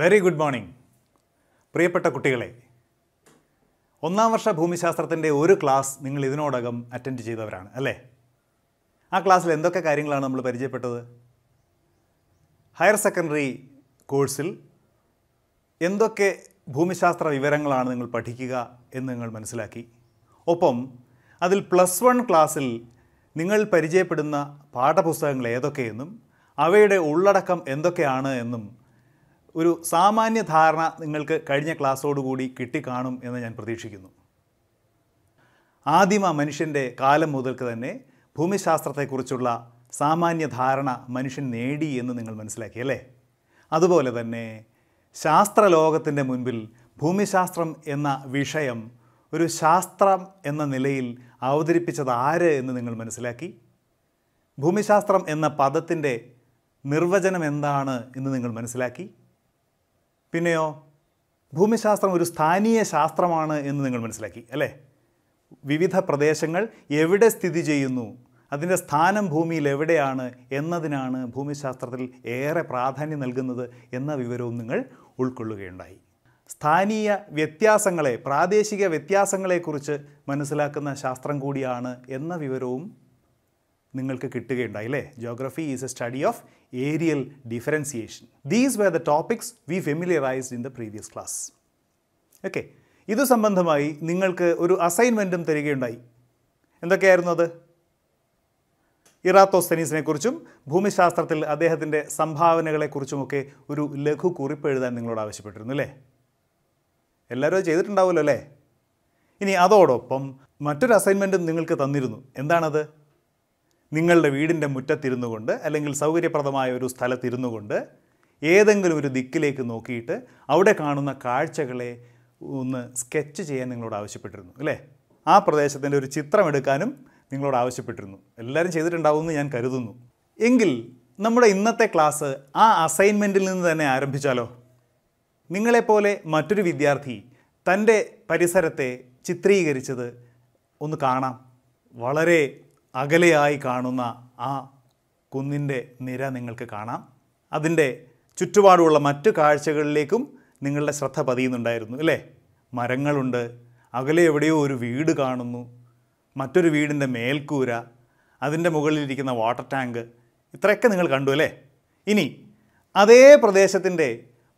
Very good morning പ്രിയപ്പെട്ട കുട്ടികളെ ഒന്നാം വർഷ ഭൂമിശാസ്ത്രത്തിൻ്റെ ഒരു ക്ലാസ് നിങ്ങൾ ഇതിനോടകം അറ്റൻഡ് ചെയ്തവരാണ് അല്ലേ ആ ക്ലാസ്സിൽ എന്തൊക്കെ കാര്യങ്ങളാണ് നമ്മൾ പരിചയപ്പെട്ടത് ഹയർ സെക്കൻഡറി കോഴ്സിൽ എന്തൊക്കെ ഭൂമിശാസ്ത്ര വിവരങ്ങളാണ് നിങ്ങൾ പഠിക്കുക എന്ന് നിങ്ങൾ മനസ്സിലാക്കി ഒപ്പം അതിൽ പ്ലസ് വൺ ക്ലാസ്സിൽ നിങ്ങൾ പരിചയപ്പെടുന്ന പാഠപുസ്തകങ്ങൾ ഏതൊക്കെയെന്നും അവയുടെ ഉള്ളടക്കം എന്തൊക്കെയാണ് എന്നും ഒരു സാമാന്യ ധാരണ നിങ്ങൾക്ക് കഴിഞ്ഞ ക്ലാസ്സോടുകൂടി കിട്ടിക്കാണും എന്ന് ഞാൻ പ്രതീക്ഷിക്കുന്നു ആദിമ മനുഷ്യൻ്റെ കാലം മുതൽക്ക് തന്നെ ഭൂമിശാസ്ത്രത്തെക്കുറിച്ചുള്ള സാമാന്യ ധാരണ മനുഷ്യൻ നേടി എന്ന് നിങ്ങൾ മനസ്സിലാക്കി അല്ലേ അതുപോലെ തന്നെ ശാസ്ത്രലോകത്തിൻ്റെ മുൻപിൽ ഭൂമിശാസ്ത്രം എന്ന വിഷയം ഒരു ശാസ്ത്രം എന്ന നിലയിൽ അവതരിപ്പിച്ചത് ആര് എന്ന് നിങ്ങൾ മനസ്സിലാക്കി ഭൂമിശാസ്ത്രം എന്ന പദത്തിൻ്റെ നിർവചനം എന്താണ് എന്ന് നിങ്ങൾ മനസ്സിലാക്കി പിന്നെയോ ഭൂമിശാസ്ത്രം ഒരു സ്ഥാനീയ ശാസ്ത്രമാണ് എന്ന് നിങ്ങൾ മനസ്സിലാക്കി അല്ലേ വിവിധ പ്രദേശങ്ങൾ എവിടെ സ്ഥിതി ചെയ്യുന്നു അതിൻ്റെ സ്ഥാനം ഭൂമിയിൽ എവിടെയാണ് എന്നതിനാണ് ഭൂമിശാസ്ത്രത്തിൽ ഏറെ പ്രാധാന്യം നൽകുന്നത് എന്ന വിവരവും നിങ്ങൾ ഉൾക്കൊള്ളുകയുണ്ടായി സ്ഥാനീയ വ്യത്യാസങ്ങളെ പ്രാദേശിക വ്യത്യാസങ്ങളെക്കുറിച്ച് മനസ്സിലാക്കുന്ന ശാസ്ത്രം കൂടിയാണ് എന്ന വിവരവും നിങ്ങൾക്ക് കിട്ടുകയുണ്ടായി അല്ലേ geography is a study of areal differentiation these were the topics we familiarized in the previous class okay ഇത് സംബന്ധമായി നിങ്ങൾക്ക് ഒരു അസൈൻമെൻറ്റും തരികയുണ്ടായി എന്തൊക്കെയായിരുന്നു അത് കുറിച്ചും ഭൂമിശാസ്ത്രത്തിൽ അദ്ദേഹത്തിൻ്റെ സംഭാവനകളെക്കുറിച്ചുമൊക്കെ ഒരു ലഘു കുറിപ്പ് എഴുതാൻ നിങ്ങളോട് ആവശ്യപ്പെട്ടിരുന്നു അല്ലേ എല്ലാവരും ചെയ്തിട്ടുണ്ടാവുമല്ലോ അല്ലേ ഇനി അതോടൊപ്പം മറ്റൊരു അസൈൻമെൻറ്റും നിങ്ങൾക്ക് തന്നിരുന്നു എന്താണത് നിങ്ങളുടെ വീടിൻ്റെ മുറ്റത്തിരുന്നു കൊണ്ട് അല്ലെങ്കിൽ സൗകര്യപ്രദമായ ഒരു സ്ഥലത്തിരുന്നു കൊണ്ട് ഏതെങ്കിലും ഒരു ദിക്കിലേക്ക് നോക്കിയിട്ട് അവിടെ കാണുന്ന കാഴ്ചകളെ ഒന്ന് സ്കെച്ച് ചെയ്യാൻ നിങ്ങളോട് ആവശ്യപ്പെട്ടിരുന്നു അല്ലേ ആ പ്രദേശത്തിൻ്റെ ഒരു ചിത്രം എടുക്കാനും നിങ്ങളോട് ആവശ്യപ്പെട്ടിരുന്നു എല്ലാവരും ചെയ്തിട്ടുണ്ടാവുമെന്ന് ഞാൻ കരുതുന്നു എങ്കിൽ നമ്മുടെ ഇന്നത്തെ ക്ലാസ് ആ അസൈൻമെൻറ്റിൽ നിന്ന് തന്നെ ആരംഭിച്ചാലോ നിങ്ങളെപ്പോലെ മറ്റൊരു വിദ്യാർത്ഥി തൻ്റെ പരിസരത്തെ ചിത്രീകരിച്ചത് ഒന്ന് കാണാം വളരെ അകലെയായി കാണുന്ന ആ കുന്നിൻ്റെ നിര നിങ്ങൾക്ക് കാണാം അതിൻ്റെ ചുറ്റുപാടുമുള്ള മറ്റു കാഴ്ചകളിലേക്കും നിങ്ങളുടെ ശ്രദ്ധ പതിയുന്നുണ്ടായിരുന്നു അല്ലേ മരങ്ങളുണ്ട് അകലെ എവിടെയോ ഒരു വീട് കാണുന്നു മറ്റൊരു വീടിൻ്റെ മേൽക്കൂര അതിൻ്റെ മുകളിലിരിക്കുന്ന വാട്ടർ ടാങ്ക് ഇത്രയൊക്കെ നിങ്ങൾ കണ്ടു അല്ലേ ഇനി അതേ പ്രദേശത്തിൻ്റെ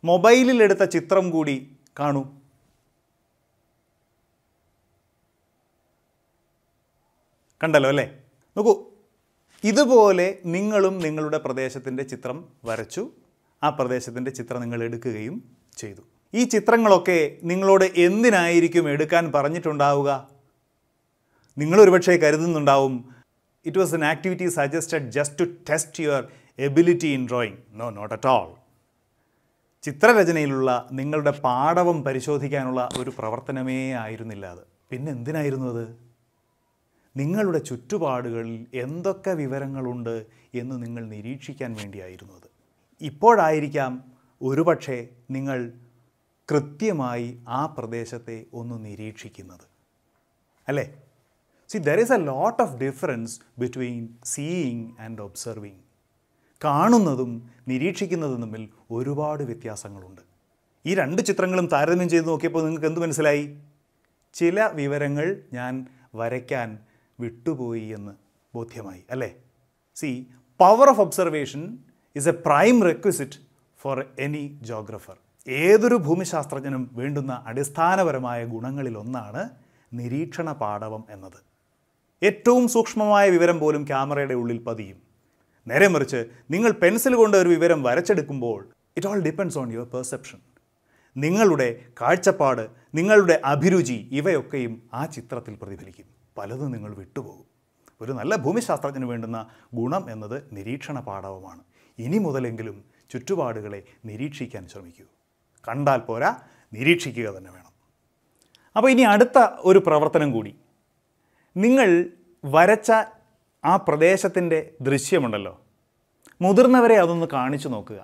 മൊബൈലിലെടുത്ത ചിത്രം കൂടി കാണൂ കണ്ടല്ലോ അല്ലേ നോക്കൂ ഇതുപോലെ നിങ്ങളും നിങ്ങളുടെ പ്രദേശത്തിൻ്റെ ചിത്രം വരച്ചു ആ പ്രദേശത്തിൻ്റെ ചിത്രം നിങ്ങൾ എടുക്കുകയും ചെയ്തു ഈ ചിത്രങ്ങളൊക്കെ നിങ്ങളോട് എന്തിനായിരിക്കും എടുക്കാൻ പറഞ്ഞിട്ടുണ്ടാവുക നിങ്ങളൊരുപക്ഷെ കരുതുന്നുണ്ടാവും it was an activity suggested just to test your ability in drawing no not at all ചിത്രരചനയിലുള്ള നിങ്ങളുടെ പാടവം പരിശോധിക്കാനുള്ള ഒരു പ്രവർത്തനമേ ആയിരുന്നില്ല അത് പിന്നെന്തിനായിരുന്നു അത് നിങ്ങളുടെ ചുറ്റുപാടുകളിൽ എന്തൊക്കെ വിവരങ്ങളുണ്ട് എന്ന് നിങ്ങൾ നിരീക്ഷിക്കാൻ വേണ്ടിയായിരുന്നു അത് ഇപ്പോഴായിരിക്കാം ഒരുപക്ഷെ നിങ്ങൾ കൃത്യമായി ആ പ്രദേശത്തെ ഒന്ന് നിരീക്ഷിക്കുന്നത് അല്ലേ see there is a lot of difference between seeing and observing കാണുന്നതും നിരീക്ഷിക്കുന്നതും തമ്മിൽ ഒരുപാട് വ്യത്യാസങ്ങളുണ്ട് ഈ രണ്ട് ചിത്രങ്ങളും താരതമ്യം ചെയ്ത് നോക്കിയപ്പോൾ നിങ്ങൾക്ക് എന്ത് മനസ്സിലായി ചില വിവരങ്ങൾ ഞാൻ വരയ്ക്കാൻ വിട്ടുപോയി എന്ന് ബോധ്യമായി അല്ലേ see power of observation is a prime requisite for any geographer ഏതൊരു ഭൂമിശാസ്ത്രജ്ഞനും വേണ്ടുന്ന അടിസ്ഥാനപരമായ ഗുണങ്ങളിലൊന്നാണ് നിരീക്ഷണ പാടവം എന്നത് ഏറ്റവും സൂക്ഷ്മമായ വിവരം പോലും ക്യാമറയുടെ ഉള്ളിൽ പതിയും നേരെ മറിച്ച് നിങ്ങൾ പെൻസിൽ കൊണ്ട് ഒരു വിവരം വരച്ചെടുക്കുമ്പോൾ it all depends on your perception നിങ്ങളുടെ കാഴ്ചപ്പാട് നിങ്ങളുടെ അഭിരുചി ഇവയൊക്കെയും ആ ചിത്രത്തിൽ പ്രതിഫലിക്കും പലതും നിങ്ങൾ വിട്ടുപോകും ഒരു നല്ല ഭൂമിശാസ്ത്രജ്ഞന് വേണ്ടുന്ന ഗുണം എന്നത് നിരീക്ഷണ പാഠവുമാണ് ഇനി മുതലെങ്കിലും ചുറ്റുപാടുകളെ നിരീക്ഷിക്കാൻ ശ്രമിക്കൂ കണ്ടാൽ പോരാ നിരീക്ഷിക്കുക തന്നെ വേണം അപ്പോൾ ഇനി അടുത്ത ഒരു പ്രവർത്തനം കൂടി നിങ്ങൾ വരച്ച ആ പ്രദേശത്തിൻ്റെ ദൃശ്യമുണ്ടല്ലോ മുതിർന്നവരെ അതൊന്ന് കാണിച്ചു നോക്കുക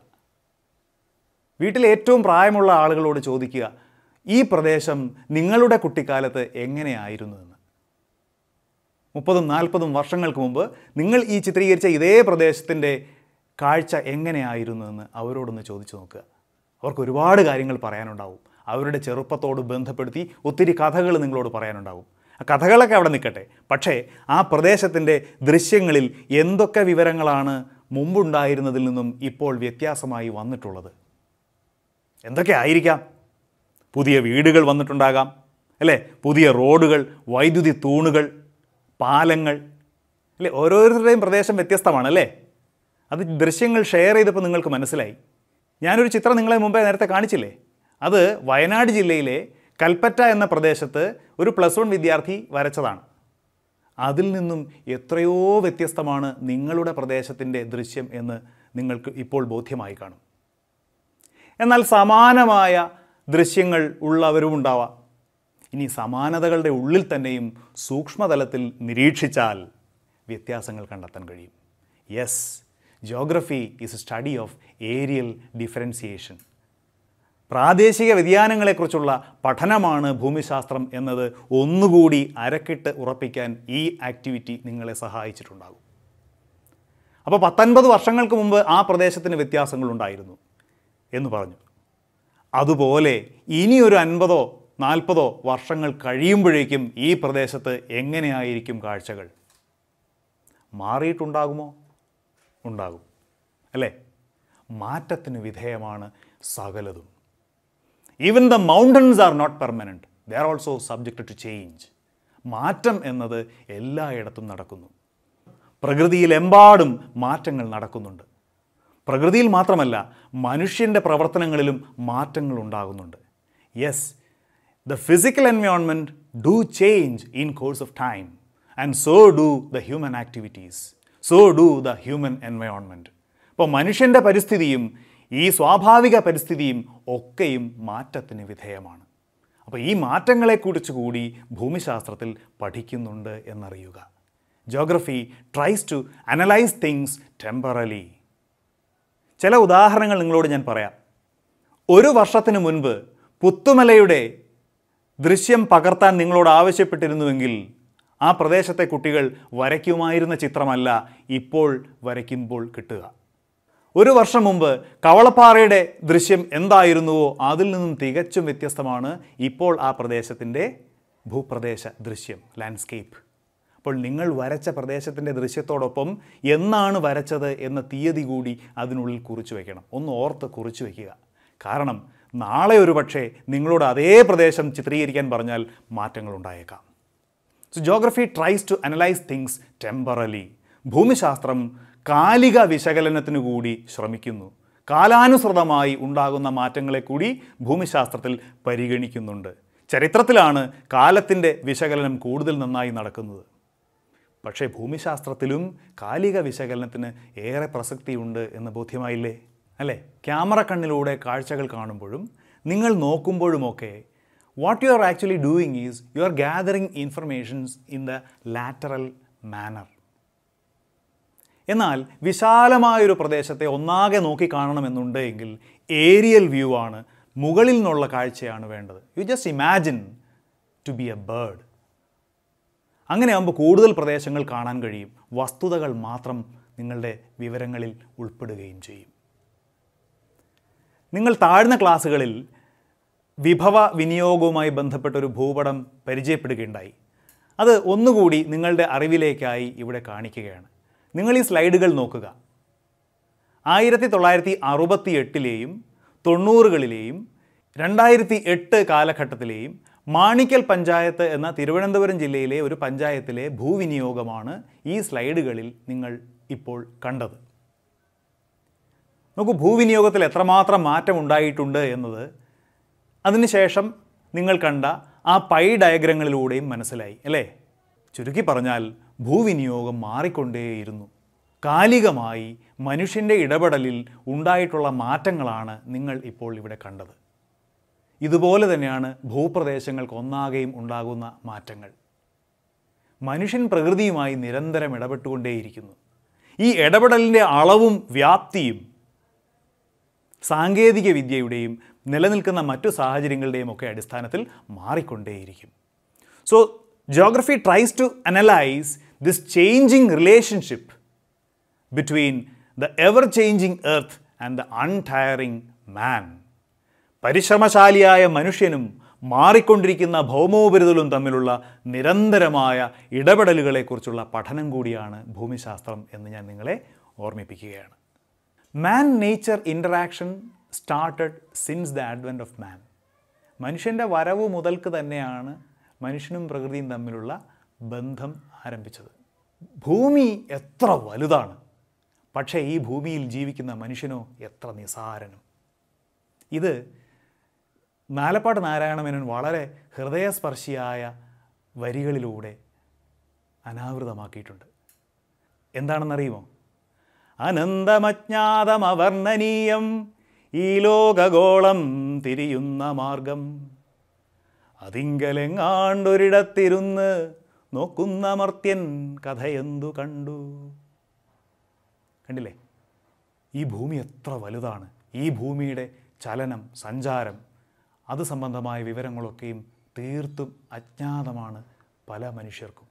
വീട്ടിലെ ഏറ്റവും പ്രായമുള്ള ആളുകളോട് ചോദിക്കുക ഈ പ്രദേശം നിങ്ങളുടെ കുട്ടിക്കാലത്ത് എങ്ങനെയായിരുന്നു മുപ്പതും നാൽപ്പതും വർഷങ്ങൾക്ക് മുമ്പ് നിങ്ങൾ ഈ ചിത്രീകരിച്ച ഇതേ പ്രദേശത്തിൻ്റെ കാഴ്ച എങ്ങനെയായിരുന്നു എന്ന് അവരോടൊന്ന് ചോദിച്ചു നോക്കുക അവർക്ക് ഒരുപാട് കാര്യങ്ങൾ പറയാനുണ്ടാവും അവരുടെ ചെറുപ്പത്തോട് ബന്ധപ്പെടുത്തി ഒത്തിരി കഥകൾ നിങ്ങളോട് പറയാനുണ്ടാവും ആ കഥകളൊക്കെ അവിടെ നിൽക്കട്ടെ പക്ഷേ ആ പ്രദേശത്തിൻ്റെ ദൃശ്യങ്ങളിൽ എന്തൊക്കെ വിവരങ്ങളാണ് മുമ്പുണ്ടായിരുന്നതിൽ നിന്നും ഇപ്പോൾ വ്യത്യാസമായി വന്നിട്ടുള്ളത് എന്തൊക്കെ ആയിരിക്കാം പുതിയ വീടുകൾ വന്നിട്ടുണ്ടാകാം അല്ലേ പുതിയ റോഡുകൾ വൈദ്യുതി തൂണുകൾ പാലങ്ങൾ അല്ലെ ഓരോരുത്തരുടെയും പ്രദേശം വ്യത്യസ്തമാണ് അല്ലേ അത് ദൃശ്യങ്ങൾ ഷെയർ ചെയ്തപ്പോൾ നിങ്ങൾക്ക് മനസ്സിലായി ഞാനൊരു ചിത്രം നിങ്ങളെ മുമ്പേ നേരത്തെ കാണിച്ചില്ലേ അത് വയനാട് ജില്ലയിലെ കൽപ്പറ്റ എന്ന പ്രദേശത്ത് ഒരു പ്ലസ് വൺ വിദ്യാർത്ഥി വരച്ചതാണ് അതിൽ നിന്നും എത്രയോ വ്യത്യസ്തമാണ് നിങ്ങളുടെ പ്രദേശത്തിൻ്റെ ദൃശ്യം എന്ന് നിങ്ങൾക്ക് ഇപ്പോൾ ബോധ്യമായി കാണും എന്നാൽ സമാനമായ ദൃശ്യങ്ങൾ ഉള്ളവരും ഉണ്ടാവാം ഇനി സമാനതകളുടെ ഉള്ളിൽ തന്നെയും സൂക്ഷ്മതലത്തിൽ നിരീക്ഷിച്ചാൽ വ്യത്യാസങ്ങൾ കണ്ടെത്താൻ കഴിയും yes geography is study of areal differentiation പ്രാദേശിക വ്യതിയാനങ്ങളെക്കുറിച്ചുള്ള പഠനമാണ് ഭൂമിശാസ്ത്രം എന്നത് ഒന്നുകൂടി അരക്കിട്ട് ഉറപ്പിക്കാൻ ഈ ആക്ടിവിറ്റി നിങ്ങളെ സഹായിച്ചിട്ടുണ്ടാകും അപ്പോൾ പത്തൊൻപത് വർഷങ്ങൾക്ക് മുമ്പ് ആ പ്രദേശത്തിന് വ്യത്യാസങ്ങളുണ്ടായിരുന്നു എന്ന് പറഞ്ഞു അതുപോലെ ഇനിയൊരു അൻപതോ നാൽപ്പതോ വർഷങ്ങൾ കഴിയുമ്പോഴേക്കും ഈ പ്രദേശത്ത് എങ്ങനെയായിരിക്കും കാഴ്ചകൾ മാറിയിട്ടുണ്ടാകുമോ ഉണ്ടാകും അല്ലേ മാറ്റത്തിന് വിധേയമാണ് സകലതും even the mountains are not permanent there are also subject to change മാറ്റം എന്നത് എല്ലായിടത്തും നടക്കുന്നു പ്രകൃതിയിലെമ്പാടും മാറ്റങ്ങൾ നടക്കുന്നുണ്ട് പ്രകൃതിയിൽ മാത്രമല്ല മനുഷ്യൻ്റെ പ്രവർത്തനങ്ങളിലും മാറ്റങ്ങൾ ഉണ്ടാകുന്നുണ്ട് yes the physical environment do change in course of time and so do the human activities. So do the human environment. ഇപ്പോൾ മനുഷ്യൻ്റെ പരിസ്ഥിതിയും ഈ സ്വാഭാവിക പരിസ്ഥിതിയും ഒക്കെയും മാറ്റത്തിന് വിധേയമാണ് അപ്പോൾ ഈ മാറ്റങ്ങളെക്കുറിച്ച് കൂടി ഭൂമിശാസ്ത്രത്തിൽ പഠിക്കുന്നുണ്ട് എന്നറിയുക geography tries to analyse things temporally ചില ഉദാഹരണങ്ങൾ നിങ്ങളോട് ഞാൻ പറയാം ഒരു വർഷത്തിന് മുൻപ് പുത്തുമലയുടെ ദൃശ്യം പകർത്താൻ നിങ്ങളോട് ആവശ്യപ്പെട്ടിരുന്നുവെങ്കിൽ ആ പ്രദേശത്തെ കുട്ടികൾ വരയ്ക്കുമായിരുന്ന ചിത്രമല്ല ഇപ്പോൾ വരയ്ക്കുമ്പോൾ കിട്ടുക ഒരു വർഷം മുമ്പ് കവളപ്പാറയുടെ ദൃശ്യം എന്തായിരുന്നുവോ അതിൽ നിന്നും തികച്ചും വ്യത്യസ്തമാണ് ഇപ്പോൾ ആ പ്രദേശത്തിൻ്റെ ഭൂപ്രദേശ ദൃശ്യം ലാൻഡ്സ്കേപ്പ് അപ്പോൾ നിങ്ങൾ വരച്ച പ്രദേശത്തിൻ്റെ ദൃശ്യത്തോടൊപ്പം എന്നാണ് വരച്ചത് എന്ന തീയതി കൂടി അതിനുള്ളിൽ കുറിച്ചു വയ്ക്കണം ഒന്ന് ഓർത്ത് കുറിച്ചു വയ്ക്കുക കാരണം നാളെ ഒരു പക്ഷേ നിങ്ങളോട് അതേ പ്രദേശം ചിത്രീകരിക്കാൻ പറഞ്ഞാൽ മാറ്റങ്ങൾ ഉണ്ടായേക്കാം so geography tries to analyse things temporally ഭൂമിശാസ്ത്രം കാലിക വിശകലനത്തിനു കൂടി ശ്രമിക്കുന്നു കാലാനുസൃതമായി ഉണ്ടാകുന്ന മാറ്റങ്ങളെ കൂടി ഭൂമിശാസ്ത്രത്തിൽ പരിഗണിക്കുന്നുണ്ട് ചരിത്രത്തിലാണ് കാലത്തിൻ്റെ വിശകലനം കൂടുതൽ നന്നായി നടക്കുന്നത് പക്ഷേ ഭൂമിശാസ്ത്രത്തിലും കാലിക വിശകലനത്തിന് ഏറെ പ്രസക്തിയുണ്ട് എന്ന് ബോധ്യമായില്ലേ അല്ലേ ക്യാമറ കണ്ണിലൂടെ കാഴ്ചകൾ കാണുമ്പോഴും നിങ്ങൾ നോക്കുമ്പോഴുമൊക്കെ what you are actually doing is you are gathering informations in the lateral manner എന്നാൽ വിശാലമായൊരു പ്രദേശത്തെ ഒന്നാകെ നോക്കി കാണണമെന്നുണ്ടെങ്കിൽ ഏരിയൽ വ്യൂ ആണ് മുകളിൽ നിന്നുള്ള കാഴ്ചയാണ് വേണ്ടത് you just imagine to be a bird അങ്ങനെയാകുമ്പോൾ കൂടുതൽ പ്രദേശങ്ങൾ കാണാൻ കഴിയും വസ്തുതകൾ മാത്രം നിങ്ങളുടെ വിവരങ്ങളിൽ ഉൾപ്പെടുകയും ചെയ്യും നിങ്ങൾ താഴ്ന്ന ക്ലാസ്സുകളിൽ വിഭവ വിനിയോഗവുമായി ബന്ധപ്പെട്ട ഒരു ഭൂപടം പരിചയപ്പെടുകയുണ്ടായി അത് ഒന്നുകൂടി നിങ്ങളുടെ അറിവിലേക്കായി ഇവിടെ കാണിക്കുകയാണ് നിങ്ങൾ ഈ സ്ലൈഡുകൾ നോക്കുക ആയിരത്തി തൊള്ളായിരത്തി അറുപത്തി എട്ടിലെയും തൊണ്ണൂറുകളിലെയും രണ്ടായിരത്തി എട്ട് കാലഘട്ടത്തിലെയും മാണിക്കൽ പഞ്ചായത്ത് എന്ന തിരുവനന്തപുരം ജില്ലയിലെ ഒരു പഞ്ചായത്തിലെ ഭൂവിനിയോഗമാണ് ഈ സ്ലൈഡുകളിൽ നിങ്ങൾ ഇപ്പോൾ കണ്ടത് നോക്കൂ ഭൂവിനിയോഗത്തിൽ എത്രമാത്രം മാറ്റം ഉണ്ടായിട്ടുണ്ട് എന്നത് അതിനുശേഷം നിങ്ങൾ കണ്ട ആ പൈ ഡയഗ്രങ്ങളിലൂടെയും മനസ്സിലായി അല്ലേ ചുരുക്കി പറഞ്ഞാൽ ഭൂവിനിയോഗം മാറിക്കൊണ്ടേയിരുന്നു കാലികമായി മനുഷ്യൻ്റെ ഇടപെടലിൽ ഉണ്ടായിട്ടുള്ള മാറ്റങ്ങളാണ് നിങ്ങൾ ഇപ്പോൾ ഇവിടെ കണ്ടത് ഇതുപോലെ തന്നെയാണ് ഭൂപ്രദേശങ്ങൾക്ക് ഒന്നാകെയും ഉണ്ടാകുന്ന മാറ്റങ്ങൾ മനുഷ്യൻ പ്രകൃതിയുമായി നിരന്തരം ഇടപെട്ടുകൊണ്ടേയിരിക്കുന്നു ഈ ഇടപെടലിൻ്റെ അളവും വ്യാപ്തിയും സാങ്കേതിക വിദ്യയുടെയും നിലനിൽക്കുന്ന മറ്റു സാഹചര്യങ്ങളുടെയും ഒക്കെ അടിസ്ഥാനത്തിൽ മാറിക്കൊണ്ടേയിരിക്കും so geography tries to analyse this changing relationship between the ever changing earth and the untiring man പരിശ്രമശാലിയായ മനുഷ്യനും മാറിക്കൊണ്ടിരിക്കുന്ന ഭൗമോപരിതലും തമ്മിലുള്ള നിരന്തരമായ ഇടപെടലുകളെക്കുറിച്ചുള്ള പഠനം കൂടിയാണ് ഭൂമിശാസ്ത്രം എന്ന് ഞാൻ നിങ്ങളെ ഓർമ്മിപ്പിക്കുകയാണ് man nature interaction started since the advent of man മനുഷ്യൻ്റെ വരവ് മുതൽക്ക് തന്നെയാണ് മനുഷ്യനും പ്രകൃതിയും തമ്മിലുള്ള ബന്ധം ആരംഭിച്ചത് ഭൂമി എത്ര വലുതാണ് പക്ഷേ ഈ ഭൂമിയിൽ ജീവിക്കുന്ന മനുഷ്യനോ എത്ര നിസാരനും ഇത് നാലപ്പാട്ട് നാരായണമേനൻ വളരെ ഹൃദയസ്പർശിയായ വരികളിലൂടെ അനാവൃതമാക്കിയിട്ടുണ്ട് എന്താണെന്നറിയുമോ അനന്തമജ്ഞാതമവർണനീയം ഈ ലോകഗോളം തിരിയുന്ന മാർഗം അതിങ്കലെങ്ങാണ്ടൊരിടത്തിരുന്ന് നോക്കുന്ന മർത്യൻ കഥയെന്തു കണ്ടു കണ്ടില്ലേ ഈ ഭൂമി എത്ര വലുതാണ് ഈ ഭൂമിയുടെ ചലനം സഞ്ചാരം അത് സംബന്ധമായ വിവരങ്ങളൊക്കെയും തീർത്തും അജ്ഞാതമാണ് പല മനുഷ്യർക്കും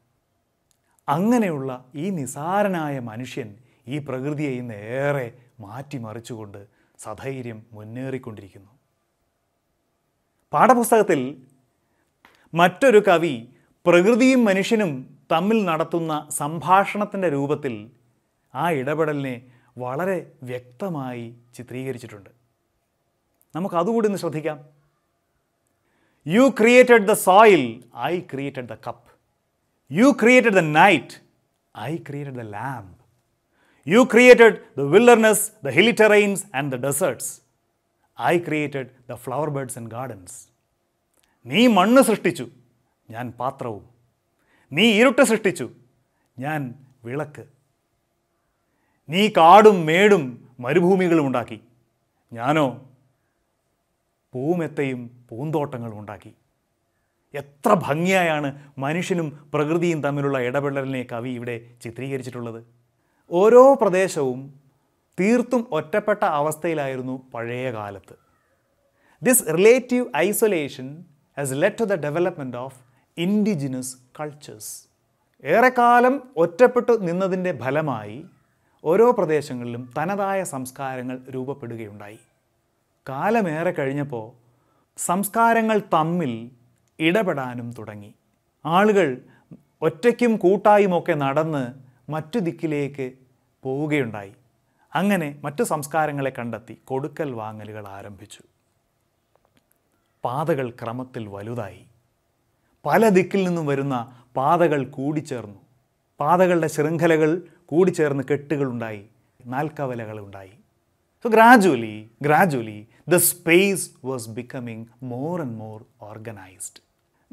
അങ്ങനെയുള്ള ഈ നിസാരനായ മനുഷ്യൻ ഈ പ്രകൃതിയെ ഇന്ന് ഏറെ മാറ്റിമറിച്ചുകൊണ്ട് സധൈര്യം മുന്നേറിക്കൊണ്ടിരിക്കുന്നു പാഠപുസ്തകത്തിൽ മറ്റൊരു കവി പ്രകൃതിയും മനുഷ്യനും തമ്മിൽ നടത്തുന്ന സംഭാഷണത്തിൻ്റെ രൂപത്തിൽ ആ ഇടപെടലിനെ വളരെ വ്യക്തമായി ചിത്രീകരിച്ചിട്ടുണ്ട് നമുക്കതുകൂടി ഒന്ന് ശ്രദ്ധിക്കാം you created the soil I created the cup you created the night I created the lamp you created the wilderness the hilly terrains and the deserts I created the flower birds and gardens നീ മണ്ണ് സൃഷ്ടിച്ചു ഞാൻ പാത്രവും നീ ഇരുട്ട് സൃഷ്ടിച്ചു ഞാൻ വിളക്ക് നീ കാടും മേടും മരുഭൂമികളും ഉണ്ടാക്കി ഞാനോ പൂമെത്തയും പൂന്തോട്ടങ്ങളും ഉണ്ടാക്കി എത്ര ഭംഗിയായാണ് മനുഷ്യനും പ്രകൃതിയും തമ്മിലുള്ള ഇടപെടലിനെ കവി ഇവിടെ ചിത്രീകരിച്ചിട്ടുള്ളത് ഓരോ പ്രദേശവും തീർത്തും ഒറ്റപ്പെട്ട അവസ്ഥയിലായിരുന്നു പഴയ കാലത്ത് this relative isolation has let to the development of indigenous cultures ഏറെക്കാലം ഒറ്റപ്പെട്ടു നിന്നതിൻ്റെ ഫലമായി ഓരോ പ്രദേശങ്ങളിലും തനതായ സംസ്കാരങ്ങൾ രൂപപ്പെടുകയുണ്ടായി കാലമേറെ കഴിഞ്ഞപ്പോൾ സംസ്കാരങ്ങൾ തമ്മിൽ ഇടപെടാനും തുടങ്ങി ആളുകൾ ഒറ്റയ്ക്കും കൂട്ടായുമൊക്കെ നടന്ന് മറ്റു ദിക്കിലേക്ക് പോവുകയുണ്ടായി അങ്ങനെ മറ്റു സംസ്കാരങ്ങളെ കണ്ടെത്തി കൊടുക്കൽ വാങ്ങലുകൾ ആരംഭിച്ചു പാതകൾ ക്രമത്തിൽ വലുതായി പല ദിക്കിൽ നിന്നും വരുന്ന പാതകൾ കൂടിച്ചേർന്നു പാതകളുടെ ശൃംഖലകൾ കൂടിച്ചേർന്ന് കെട്ടുകളുണ്ടായി നാൽക്കവലകളുണ്ടായി so gradually gradually the space was becoming more and more organised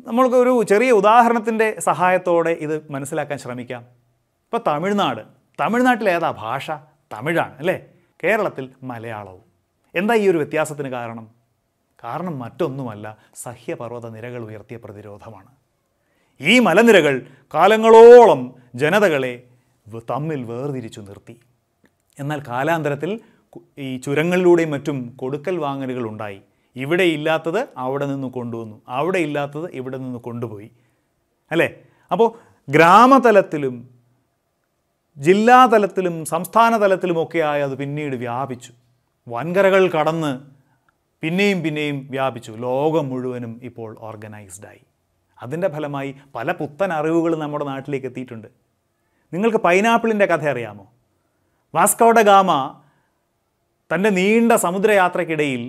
നമ്മൾക്ക് ഒരു ചെറിയ ഉദാഹരണത്തിൻ്റെ സഹായത്തോടെ ഇത് മനസ്സിലാക്കാൻ ശ്രമിക്കാം ഇപ്പോൾ തമിഴ്നാട് തമിഴ്നാട്ടിൽ ഏതാ ഭാഷ തമിഴാണ് അല്ലേ കേരളത്തിൽ മലയാളവും എന്താ ഈ ഒരു വ്യത്യാസത്തിന് കാരണം കാരണം മറ്റൊന്നുമല്ല സഹ്യപർവ്വത നിരകൾ ഉയർത്തിയ പ്രതിരോധമാണ് ഈ മലനിരകൾ കാലങ്ങളോളം ജനതകളെ തമ്മിൽ വേർതിരിച്ചു നിർത്തി എന്നാൽ കാലാന്തരത്തിൽ ഈ ചുരങ്ങളിലൂടെയും മറ്റും കൊടുക്കൽ വാങ്ങലുകൾ ഉണ്ടായി ഇവിടെ ഇല്ലാത്തത് അവിടെ നിന്ന് കൊണ്ടുവന്നു അവിടെ ഇല്ലാത്തത് ഇവിടെ നിന്ന് കൊണ്ടുപോയി അല്ലേ അപ്പോൾ ഗ്രാമതലത്തിലും ജില്ലാതലത്തിലും സംസ്ഥാന തലത്തിലുമൊക്കെയായി അത് പിന്നീട് വ്യാപിച്ചു വൻകരകൾ കടന്ന് പിന്നെയും പിന്നെയും വ്യാപിച്ചു ലോകം മുഴുവനും ഇപ്പോൾ ഓർഗനൈസ്ഡായി അതിൻ്റെ ഫലമായി പല പുത്തൻ അറിവുകൾ നമ്മുടെ നാട്ടിലേക്ക് എത്തിയിട്ടുണ്ട് നിങ്ങൾക്ക് പൈനാപ്പിളിൻ്റെ കഥ അറിയാമോ വാസ്കോഡ ഗാമ തൻ്റെ നീണ്ട സമുദ്രയാത്രയ്ക്കിടയിൽ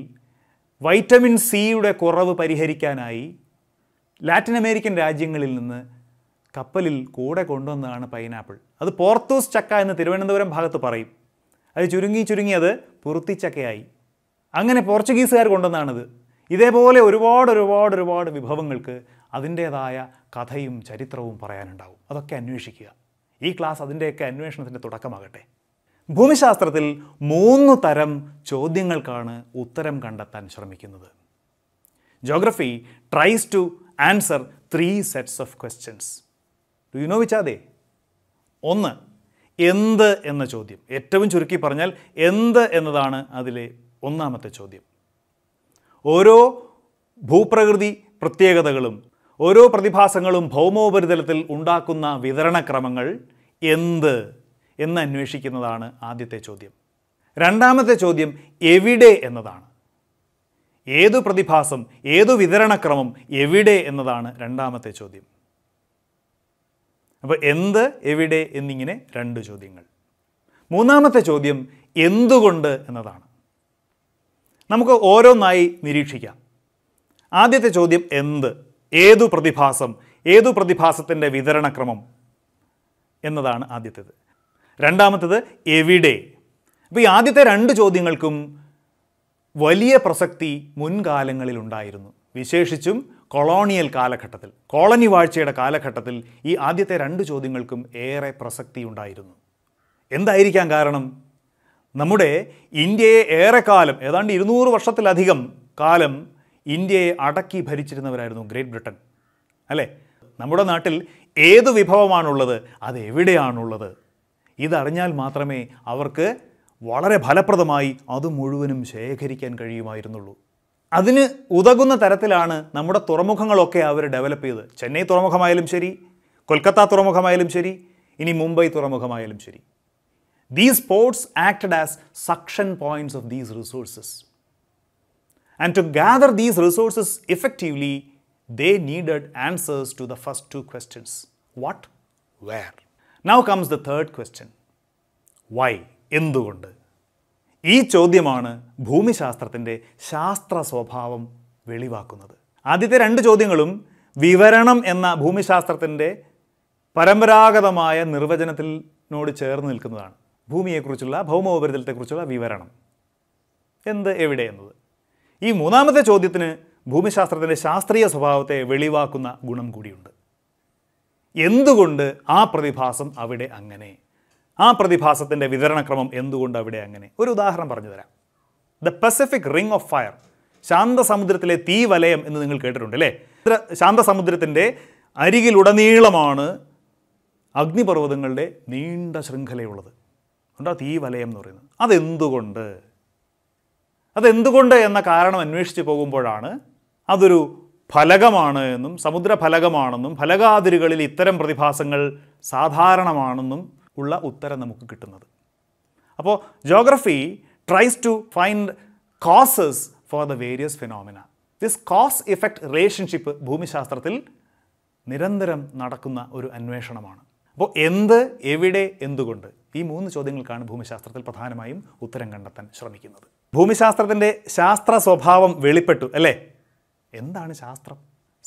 വൈറ്റമിൻ സിയുടെ കുറവ് പരിഹരിക്കാനായി ലാറ്റിൻ അമേരിക്കൻ രാജ്യങ്ങളിൽ നിന്ന് കപ്പലിൽ കൂടെ കൊണ്ടുവന്നതാണ് പൈനാപ്പിൾ അത് പോർത്തൂസ് ചക്ക എന്ന് തിരുവനന്തപുരം ഭാഗത്ത് പറയും അത് ചുരുങ്ങി ചുരുങ്ങി ചുരുങ്ങിയത് പുറത്തിച്ചക്കയായി അങ്ങനെ പോർച്ചുഗീസുകാർ കൊണ്ടുവന്നാണിത് ഇതേപോലെ ഒരുപാട് ഒരുപാട് ഒരുപാട് വിഭവങ്ങൾക്ക് അതിൻ്റേതായ കഥയും ചരിത്രവും പറയാനുണ്ടാവും അതൊക്കെ അന്വേഷിക്കുക ഈ ക്ലാസ് അതിൻ്റെയൊക്കെ അന്വേഷണത്തിൻ്റെ തുടക്കമാകട്ടെ ഭൂമിശാസ്ത്രത്തിൽ മൂന്ന് തരം ചോദ്യങ്ങൾക്കാണ് ഉത്തരം കണ്ടെത്താൻ ശ്രമിക്കുന്നത് geography tries to answer three sets of questions do you know which ഒന്ന് എന്ത് എന്ന ചോദ്യം ഏറ്റവും ചുരുക്കി പറഞ്ഞാൽ എന്ത് എന്നതാണ് അതിലെ ഒന്നാമത്തെ ചോദ്യം ഓരോ ഭൂപ്രകൃതി പ്രത്യേകതകളും ഓരോ പ്രതിഭാസങ്ങളും ഭൗമോപരിതലത്തിൽ ഉണ്ടാക്കുന്ന വിതരണക്രമങ്ങൾ എന്ത് എന്ന് അന്വേഷിക്കുന്നതാണ് ആദ്യത്തെ ചോദ്യം രണ്ടാമത്തെ ചോദ്യം എവിടെ എന്നതാണ് ഏതു പ്രതിഭാസം ഏതു വിതരണക്രമം എവിടെ എന്നതാണ് രണ്ടാമത്തെ ചോദ്യം അപ്പോൾ എന്ത് എവിടെ എന്നിങ്ങനെ രണ്ട് ചോദ്യങ്ങൾ മൂന്നാമത്തെ ചോദ്യം എന്തുകൊണ്ട് എന്നതാണ് നമുക്ക് ഓരോന്നായി നിരീക്ഷിക്കാം ആദ്യത്തെ ചോദ്യം എന്ത് ഏതു പ്രതിഭാസം ഏതു പ്രതിഭാസത്തിൻ്റെ വിതരണക്രമം എന്നതാണ് ആദ്യത്തേത് രണ്ടാമത്തേത് എവിടെ അപ്പോൾ ഈ ആദ്യത്തെ രണ്ട് ചോദ്യങ്ങൾക്കും വലിയ പ്രസക്തി മുൻകാലങ്ങളിലുണ്ടായിരുന്നു വിശേഷിച്ചും കൊളോണിയൽ കാലഘട്ടത്തിൽ കോളനി വാഴ്ചയുടെ കാലഘട്ടത്തിൽ ഈ ആദ്യത്തെ രണ്ട് ചോദ്യങ്ങൾക്കും ഏറെ പ്രസക്തിയുണ്ടായിരുന്നു എന്തായിരിക്കാം കാരണം നമ്മുടെ ഇന്ത്യയെ ഏറെക്കാലം ഏതാണ്ട് ഇരുന്നൂറ് വർഷത്തിലധികം കാലം ഇന്ത്യയെ അടക്കി ഭരിച്ചിരുന്നവരായിരുന്നു ഗ്രേറ്റ് ബ്രിട്ടൻ അല്ലേ നമ്മുടെ നാട്ടിൽ ഏത് വിഭവമാണുള്ളത് അത് എവിടെയാണുള്ളത് ഇതറിഞ്ഞാൽ മാത്രമേ അവർക്ക് വളരെ ഫലപ്രദമായി അത് മുഴുവനും ശേഖരിക്കാൻ കഴിയുമായിരുന്നുള്ളൂ അതിന് ഉതകുന്ന തരത്തിലാണ് നമ്മുടെ തുറമുഖങ്ങളൊക്കെ അവർ ഡെവലപ്പ് ചെയ്തത് ചെന്നൈ തുറമുഖമായാലും ശരി കൊൽക്കത്ത തുറമുഖമായാലും ശരി ഇനി മുംബൈ തുറമുഖമായാലും ശരി these ports acted as suction points of these resources and to gather these resources effectively they needed answers to the first two questions what where now comes the third question why എന്തുകൊണ്ട് ഈ ചോദ്യമാണ് ഭൂമിശാസ്ത്രത്തിൻ്റെ ശാസ്ത്ര സ്വഭാവം വെളിവാക്കുന്നത് ആദ്യത്തെ രണ്ട് ചോദ്യങ്ങളും വിവരണം എന്ന ഭൂമിശാസ്ത്രത്തിൻ്റെ പരമ്പരാഗതമായ നിർവചനത്തിനോട് ചേർന്ന് നിൽക്കുന്നതാണ് ഭൂമിയെക്കുറിച്ചുള്ള ഭൗമോപരിതലത്തെക്കുറിച്ചുള്ള വിവരണം എന്ത് എവിടെ എന്നത് ഈ മൂന്നാമത്തെ ചോദ്യത്തിന് ഭൂമിശാസ്ത്രത്തിൻ്റെ ശാസ്ത്രീയ സ്വഭാവത്തെ വെളിവാക്കുന്ന ഗുണം കൂടിയുണ്ട് എന്തുകൊണ്ട് ആ പ്രതിഭാസം അവിടെ അങ്ങനെ ആ പ്രതിഭാസത്തിൻ്റെ വിതരണക്രമം എന്തുകൊണ്ട് അവിടെ അങ്ങനെ ഒരു ഉദാഹരണം പറഞ്ഞു തരാം the Pacific ring of fire ശാന്തസമുദ്രത്തിലെ തീ വലയം എന്ന് നിങ്ങൾ കേട്ടിട്ടുണ്ട് അല്ലേ ശാന്തസമുദ്രത്തിൻ്റെ അരികിലുടനീളമാണ് അഗ്നിപർവ്വതങ്ങളുടെ നീണ്ട ശൃംഖലയുള്ളത് അതുകൊണ്ട് ആ തീ വലയം എന്ന് പറയുന്നത് അതെന്തുകൊണ്ട് അതെന്തുകൊണ്ട് എന്ന കാരണം അന്വേഷിച്ച് പോകുമ്പോഴാണ് അതൊരു ഫലകമാണ് എന്നും സമുദ്രഫലകമാണെന്നും ഫലകാതിരുകളിൽ ഇത്തരം പ്രതിഭാസങ്ങൾ സാധാരണമാണെന്നും ഉള്ള ഉത്തരം നമുക്ക് കിട്ടുന്നത് അപ്പോൾ geography tries to find causes for the various phenomena this cause effect relationship ഭൂമിശാസ്ത്രത്തിൽ നിരന്തരം നടക്കുന്ന ഒരു അന്വേഷണമാണ് അപ്പോൾ എന്ത് എവിടെ എന്തുകൊണ്ട് ഈ മൂന്ന് ചോദ്യങ്ങൾക്കാണ് ഭൂമിശാസ്ത്രത്തിൽ പ്രധാനമായും ഉത്തരം കണ്ടെത്താൻ ശ്രമിക്കുന്നത് ഭൂമിശാസ്ത്രത്തിൻ്റെ ശാസ്ത്ര സ്വഭാവം വെളിപ്പെട്ടു അല്ലേ എന്താണ് ശാസ്ത്രം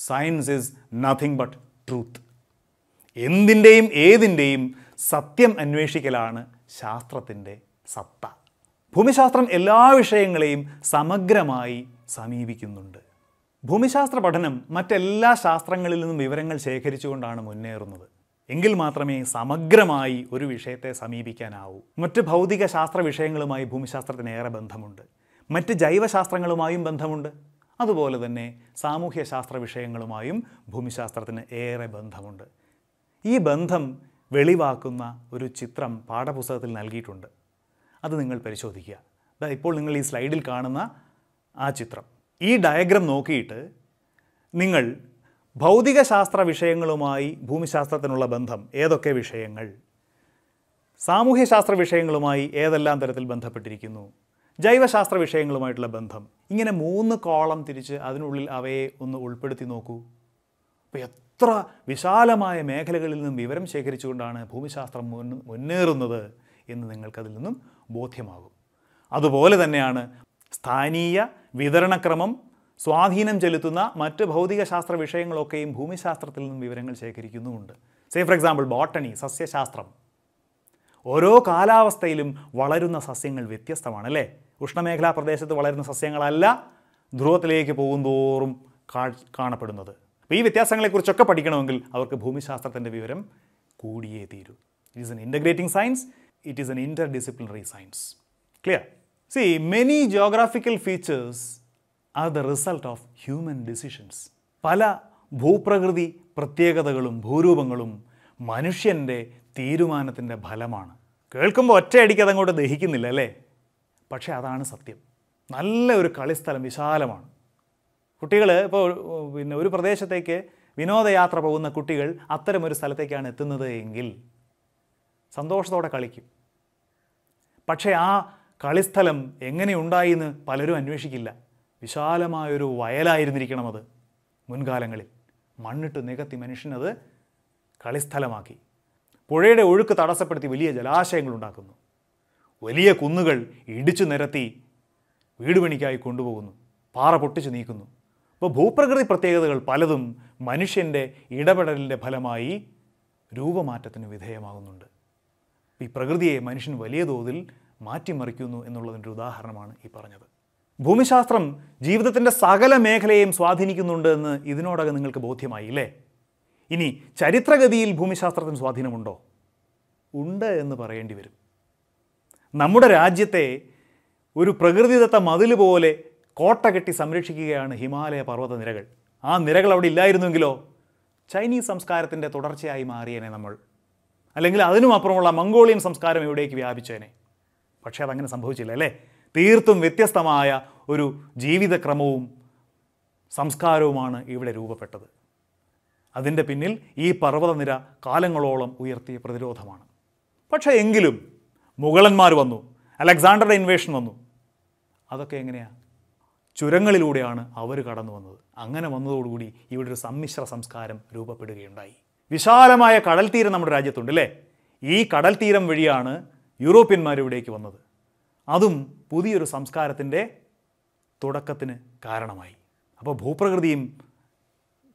science is nothing but truth എന്തിൻ്റെയും ഏതിൻ്റെയും സത്യം അന്വേഷിക്കലാണ് ശാസ്ത്രത്തിൻ്റെ സത്ത ഭൂമിശാസ്ത്രം എല്ലാ വിഷയങ്ങളെയും സമഗ്രമായി സമീപിക്കുന്നുണ്ട് ഭൂമിശാസ്ത്ര പഠനം മറ്റെല്ലാ ശാസ്ത്രങ്ങളിൽ നിന്നും വിവരങ്ങൾ ശേഖരിച്ചുകൊണ്ടാണ് മുന്നേറുന്നത് എങ്കിൽ മാത്രമേ സമഗ്രമായി ഒരു വിഷയത്തെ സമീപിക്കാനാവൂ മറ്റ് ഭൗതിക ശാസ്ത്ര വിഷയങ്ങളുമായി ഭൂമിശാസ്ത്രത്തിന് ഏറെ ബന്ധമുണ്ട് മറ്റ് ജൈവശാസ്ത്രങ്ങളുമായും ബന്ധമുണ്ട് അതുപോലെ തന്നെ സാമൂഹ്യ ശാസ്ത്ര വിഷയങ്ങളുമായും ഭൂമിശാസ്ത്രത്തിന് ഏറെ ബന്ധമുണ്ട് ഈ ബന്ധം വെളിവാക്കുന്ന ഒരു ചിത്രം പാഠപുസ്തകത്തിൽ നൽകിയിട്ടുണ്ട് അത് നിങ്ങൾ പരിശോധിക്കുക ഇപ്പോൾ നിങ്ങൾ ഈ സ്ലൈഡിൽ കാണുന്ന ആ ചിത്രം ഈ ഡയഗ്രം നോക്കിയിട്ട് നിങ്ങൾ ഭൗതികശാസ്ത്ര വിഷയങ്ങളുമായി ഭൂമിശാസ്ത്രത്തിനുള്ള ബന്ധം ഏതൊക്കെ വിഷയങ്ങൾ സാമൂഹ്യശാസ്ത്ര വിഷയങ്ങളുമായി ഏതെല്ലാം തരത്തിൽ ബന്ധപ്പെട്ടിരിക്കുന്നു ജൈവശാസ്ത്ര വിഷയങ്ങളുമായിട്ടുള്ള ബന്ധം ഇങ്ങനെ മൂന്ന് കോളം തിരിച്ച് അതിനുള്ളിൽ അവയെ ഒന്ന് ഉൾപ്പെടുത്തി നോക്കൂ അപ്പോൾ എത്ര വിശാലമായ മേഖലകളിൽ നിന്നും വിവരം ശേഖരിച്ചുകൊണ്ടാണ് ഭൂമിശാസ്ത്രം മുന്നേറുന്നത് എന്ന് നിങ്ങൾക്കതിൽ നിന്നും ബോധ്യമാകും അതുപോലെ തന്നെയാണ് സ്ഥാനീയ വിതരണക്രമം സ്വാധീനം ചെലുത്തുന്ന മറ്റ് ഭൗതികശാസ്ത്ര വിഷയങ്ങളൊക്കെയും ഭൂമിശാസ്ത്രത്തിൽ നിന്നും വിവരങ്ങൾ ശേഖരിക്കുന്നുമുണ്ട് സേ ഫോർ എക്സാമ്പിൾ ബോട്ടണി സസ്യശാസ്ത്രം ഓരോ കാലാവസ്ഥയിലും വളരുന്ന സസ്യങ്ങൾ വ്യത്യസ്തമാണ് അല്ലേ ഉഷ്ണമേഖലാ പ്രദേശത്ത് വളരുന്ന സസ്യങ്ങളല്ല ധ്രുവത്തിലേക്ക് പോകുന്തോറും കാണപ്പെടുന്നത് അപ്പോൾ ഈ വ്യത്യാസങ്ങളെക്കുറിച്ചൊക്കെ പഠിക്കണമെങ്കിൽ അവർക്ക് ഭൂമിശാസ്ത്രത്തിൻ്റെ വിവരം കൂടിയേ തീരൂ it is an integrating science it is an interdisciplinary science clear see many geographical features are the result of human decisions പല ഭൂപ്രകൃതി പ്രത്യേകതകളും ഭൂരൂപങ്ങളും മനുഷ്യൻ്റെ തീരുമാനത്തിൻ്റെ ഫലമാണ് കേൾക്കുമ്പോൾ ഒറ്റയടിക്ക് അതങ്ങോട്ട് ദഹിക്കുന്നില്ല അല്ലേ പക്ഷേ അതാണ് സത്യം നല്ല ഒരു കളിസ്ഥലം വിശാലമാണ് കുട്ടികൾ ഇപ്പോൾ പിന്നെ ഒരു പ്രദേശത്തേക്ക് വിനോദയാത്ര പോകുന്ന കുട്ടികൾ അത്തരം ഒരു സ്ഥലത്തേക്കാണ് എത്തുന്നത് എങ്കിൽ സന്തോഷത്തോടെ കളിക്കും പക്ഷേ ആ കളിസ്ഥലം എങ്ങനെ ഉണ്ടായി എന്ന് പലരും അന്വേഷിക്കില്ല വിശാലമായൊരു വയലായിരുന്നിരിക്കണം അത് മുൻകാലങ്ങളിൽ മണ്ണിട്ട് നികത്തി മനുഷ്യനത് കളിസ്ഥലമാക്കി പുഴയുടെ ഒഴുക്ക് തടസ്സപ്പെടുത്തി വലിയ ജലാശയങ്ങളുണ്ടാക്കുന്നു വലിയ കുന്നുകൾ ഇടിച്ചു നിരത്തി വീടുപണിക്കായി കൊണ്ടുപോകുന്നു പാറ പൊട്ടിച്ചു നീക്കുന്നു അപ്പോൾ ഭൂപ്രകൃതി പ്രത്യേകതകൾ പലതും മനുഷ്യൻ്റെ ഇടപെടലിൻ്റെ ഫലമായി രൂപമാറ്റത്തിന് വിധേയമാകുന്നുണ്ട് ഈ പ്രകൃതിയെ മനുഷ്യൻ വലിയ തോതിൽ മാറ്റിമറിക്കുന്നു എന്നുള്ളതിൻ്റെ ഉദാഹരണമാണ് ഈ പറഞ്ഞത് ഭൂമിശാസ്ത്രം ജീവിതത്തിൻ്റെ സകല മേഖലയെയും സ്വാധീനിക്കുന്നുണ്ട് എന്ന് ഇതിനോടകം നിങ്ങൾക്ക് ബോധ്യമായി അല്ലേ ഇനി ചരിത്രഗതിയിൽ ഭൂമിശാസ്ത്രത്തിന് സ്വാധീനമുണ്ടോ ഉണ്ട് എന്ന് പറയേണ്ടി വരും നമ്മുടെ രാജ്യത്തെ ഒരു പ്രകൃതിദത്ത മതിൽ പോലെ കോട്ട കെട്ടി സംരക്ഷിക്കുകയാണ് ഹിമാലയ പർവ്വത നിരകൾ ആ നിരകൾ അവിടെ ഇല്ലായിരുന്നുവെങ്കിലോ ചൈനീസ് സംസ്കാരത്തിൻ്റെ തുടർച്ചയായി മാറിയേനെ നമ്മൾ അല്ലെങ്കിൽ അതിനും അപ്പുറമുള്ള മംഗോളിയൻ സംസ്കാരം ഇവിടേക്ക് വ്യാപിച്ചേനെ പക്ഷേ അതങ്ങനെ സംഭവിച്ചില്ല അല്ലേ തീർത്തും വ്യത്യസ്തമായ ഒരു ജീവിതക്രമവും സംസ്കാരവുമാണ് ഇവിടെ രൂപപ്പെട്ടത് അതിൻ്റെ പിന്നിൽ ഈ നിര കാലങ്ങളോളം ഉയർത്തിയ പ്രതിരോധമാണ് പക്ഷേ എങ്കിലും മുഗളന്മാർ വന്നു അലക്സാണ്ടറുടെ ഇൻവേഷൻ വന്നു അതൊക്കെ എങ്ങനെയാണ് ചുരങ്ങളിലൂടെയാണ് അവർ കടന്നു വന്നത് അങ്ങനെ വന്നതോടുകൂടി ഇവിടെ ഒരു സമ്മിശ്ര സംസ്കാരം രൂപപ്പെടുകയുണ്ടായി വിശാലമായ കടൽ തീരം നമ്മുടെ രാജ്യത്തുണ്ട് അല്ലേ ഈ കടൽ തീരം വഴിയാണ് യൂറോപ്യന്മാർ ഇവിടേക്ക് വന്നത് അതും പുതിയൊരു സംസ്കാരത്തിൻ്റെ തുടക്കത്തിന് കാരണമായി അപ്പോൾ ഭൂപ്രകൃതിയും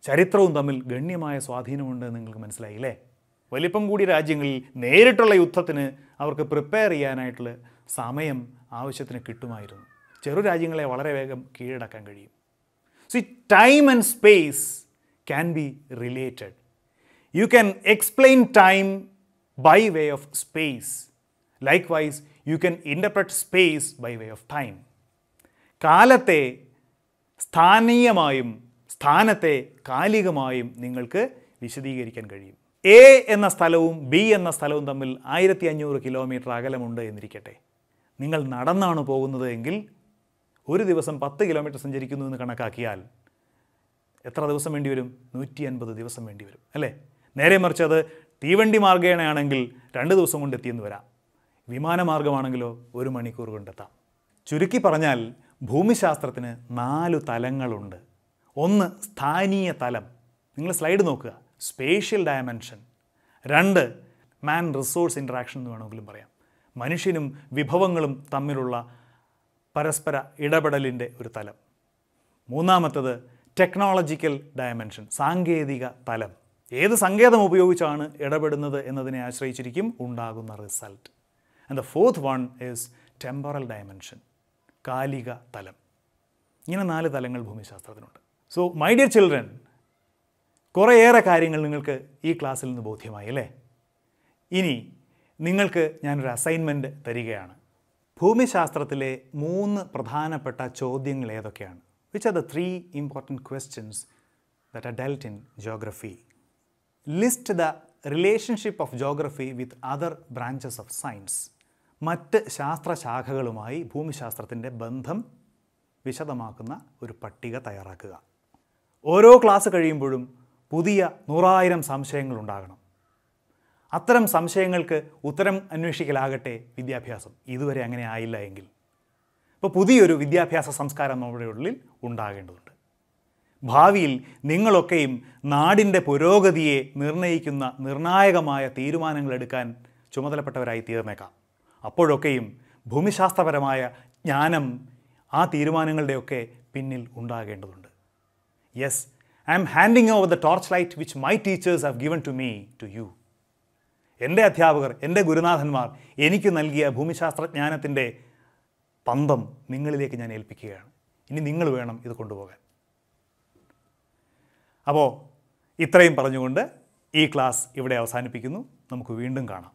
ചരിത്രവും തമ്മിൽ ഗണ്യമായ സ്വാധീനമുണ്ട് നിങ്ങൾക്ക് മനസ്സിലായി അല്ലേ വലിപ്പം കൂടിയ രാജ്യങ്ങളിൽ നേരിട്ടുള്ള യുദ്ധത്തിന് അവർക്ക് പ്രിപ്പയർ ചെയ്യാനായിട്ടുള്ള സമയം ആവശ്യത്തിന് കിട്ടുമായിരുന്നു ചെറു രാജ്യങ്ങളെ വളരെ വേഗം കീഴടക്കാൻ കഴിയും see time and space can be related you can explain time by way of space likewise you can interpret space by way of time കാലത്തെ സ്ഥാനീയമായും സ്ഥാനത്തെ കാലികമായും നിങ്ങൾക്ക് വിശദീകരിക്കാൻ കഴിയും എ എന്ന സ്ഥലവും ബി എന്ന സ്ഥലവും തമ്മിൽ ആയിരത്തി അഞ്ഞൂറ് കിലോമീറ്റർ അകലമുണ്ട് എന്നിരിക്കട്ടെ നിങ്ങൾ നടന്നാണ് പോകുന്നത് എങ്കിൽ ഒരു ദിവസം പത്ത് കിലോമീറ്റർ സഞ്ചരിക്കുന്നു എന്ന് കണക്കാക്കിയാൽ എത്ര ദിവസം വേണ്ടി വരും നൂറ്റി അൻപത് ദിവസം വേണ്ടി വരും അല്ലേ നേരെ മറിച്ച് അത് തീവണ്ടി മാർഗേണയാണെങ്കിൽ രണ്ട് ദിവസം കൊണ്ട് എത്തിയെന്ന് വരാം വിമാനമാർഗമാണെങ്കിലോ ഒരു മണിക്കൂർ കൊണ്ടെത്താം ചുരുക്കി പറഞ്ഞാൽ ഭൂമിശാസ്ത്രത്തിന് നാലു തലങ്ങളുണ്ട് ഒന്ന് സ്ഥാനീയ തലം നിങ്ങൾ സ്ലൈഡ് നോക്കുക സ്പേഷ്യൽ ഡയമെൻഷൻ രണ്ട് മാൻ റിസോഴ്സ് ഇൻട്രാക്ഷൻ എന്ന് വേണമെങ്കിലും പറയാം മനുഷ്യനും വിഭവങ്ങളും തമ്മിലുള്ള പരസ്പര ഇടപെടലിൻ്റെ ഒരു തലം മൂന്നാമത്തത് ടെക്നോളജിക്കൽ ഡയമെൻഷൻ സാങ്കേതിക തലം ഏത് സങ്കേതം ഉപയോഗിച്ചാണ് ഇടപെടുന്നത് എന്നതിനെ ആശ്രയിച്ചിരിക്കും ഉണ്ടാകുന്ന result and the fourth one is temporal dimension കാലിക തലം ഇങ്ങനെ നാല് തലങ്ങൾ ഭൂമിശാസ്ത്രത്തിനുണ്ട് സോ മൈ ഡിയർ ചിൽഡ്രൻ കുറേയേറെ കാര്യങ്ങൾ നിങ്ങൾക്ക് ഈ ക്ലാസ്സിൽ നിന്ന് ബോധ്യമായി അല്ലേ ഇനി നിങ്ങൾക്ക് ഞാനൊരു അസൈൻമെൻറ്റ് തരികയാണ് ഭൂമിശാസ്ത്രത്തിലെ മൂന്ന് പ്രധാനപ്പെട്ട ചോദ്യങ്ങൾ ഏതൊക്കെയാണ് which are the three important questions that are dealt in geography list the relationship of geography with other branches of science മറ്റ് ശാസ്ത്രശാഖകളുമായി ഭൂമിശാസ്ത്രത്തിൻ്റെ ബന്ധം വിശദമാക്കുന്ന ഒരു പട്ടിക തയ്യാറാക്കുക ഓരോ ക്ലാസ് കഴിയുമ്പോഴും പുതിയ നൂറായിരം സംശയങ്ങൾ അത്തരം സംശയങ്ങൾക്ക് ഉത്തരം അന്വേഷിക്കലാകട്ടെ വിദ്യാഭ്യാസം ഇതുവരെ അങ്ങനെ ആയില്ല എങ്കിൽ ഇപ്പോൾ പുതിയൊരു വിദ്യാഭ്യാസ സംസ്കാരം നമ്മുടെ ഉള്ളിൽ ഉണ്ടാകേണ്ടതുണ്ട് ഭാവിയിൽ നിങ്ങളൊക്കെയും നാടിൻ്റെ പുരോഗതിയെ നിർണ്ണയിക്കുന്ന നിർണായകമായ തീരുമാനങ്ങൾ എടുക്കാൻ ചുമതലപ്പെട്ടവരായി തീർന്നേക്കാം അപ്പോഴൊക്കെയും ഭൂമിശാസ്ത്രപരമായ ജ്ഞാനം ആ തീരുമാനങ്ങളുടെയൊക്കെ പിന്നിൽ ഉണ്ടാകേണ്ടതുണ്ട് yes I'm handing over the torch light which my teachers have given to me to you എൻ്റെ അധ്യാപകർ എൻ്റെ ഗുരുനാഥന്മാർ എനിക്ക് നൽകിയ ഭൂമിശാസ്ത്രജ്ഞാനത്തിൻ്റെ പന്തം നിങ്ങളിലേക്ക് ഞാൻ ഏൽപ്പിക്കുകയാണ് ഇനി നിങ്ങൾ വേണം ഇത് കൊണ്ടുപോകാൻ അപ്പോൾ ഇത്രയും പറഞ്ഞുകൊണ്ട് ഈ ക്ലാസ് ഇവിടെ അവസാനിപ്പിക്കുന്നു നമുക്ക് വീണ്ടും കാണാം